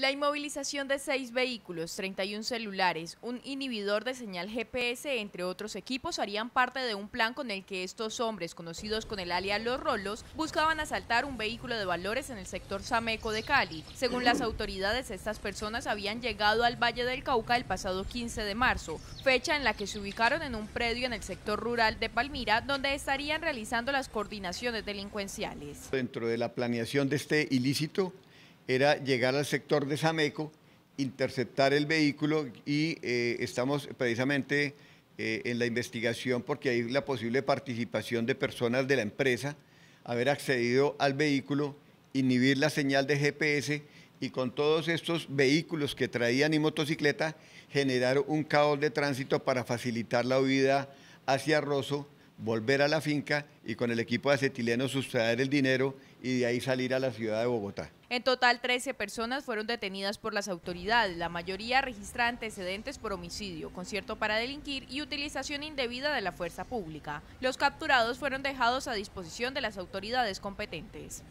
La inmovilización de seis vehículos, 31 celulares, un inhibidor de señal GPS, entre otros equipos, harían parte de un plan con el que estos hombres, conocidos con el alias Los Rolos, buscaban asaltar un vehículo de valores en el sector Sameco de Cali. Según las autoridades, estas personas habían llegado al Valle del Cauca el pasado 15 de marzo, fecha en la que se ubicaron en un predio en el sector rural de Palmira, donde estarían realizando las coordinaciones delincuenciales. Dentro de la planeación de este ilícito, era llegar al sector de Sameco, interceptar el vehículo y eh, estamos precisamente eh, en la investigación porque hay la posible participación de personas de la empresa, haber accedido al vehículo, inhibir la señal de GPS y con todos estos vehículos que traían y motocicleta generar un caos de tránsito para facilitar la huida hacia Rosso volver a la finca y con el equipo de acetileno sustraer el dinero y de ahí salir a la ciudad de Bogotá. En total, 13 personas fueron detenidas por las autoridades. La mayoría registra antecedentes por homicidio, concierto para delinquir y utilización indebida de la fuerza pública. Los capturados fueron dejados a disposición de las autoridades competentes.